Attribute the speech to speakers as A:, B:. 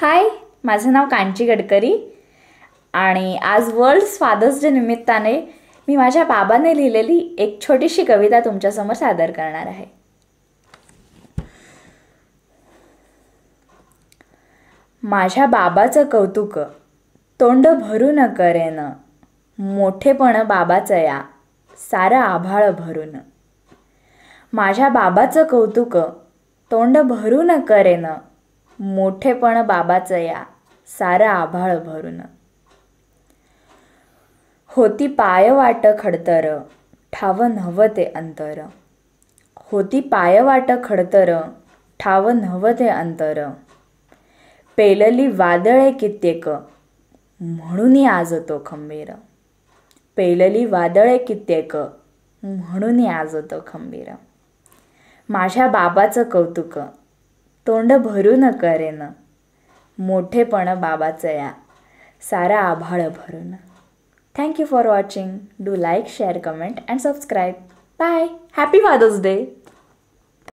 A: हाय माझं नाव कांची गडकरी आणि आज वर्ल्ड फादर्स डे निमित्ताने मी माझ्या बाबाने लिहिलेली एक छोटीशी कविता तुमच्यासमोर सादर करणार आहे माझ्या बाबाचं कौतुक तोंड भरू भरून करेन मोठेपण बाबाचं या सारं आभाळ भरून माझ्या बाबाचं कौतुक तोंड भरू भरून करेन मोठेपण बाबाचं या सारं आभाळ भरून होती पाय वाट खडतर ठाव नव ते अंतर होती पाय वाट खडतर ठाव नव ते अंतर पेलली वादळे कित्येक म्हणून आज तो खंबीर पेलली वादळे कित्येक म्हणून आज तो खंबीर माझ्या बाबाचं कौतुक तोंड भरू न करेन मोठेपण बाबाचं या सारा आभाळ ना thank you for watching do like share comment and subscribe bye happy father's day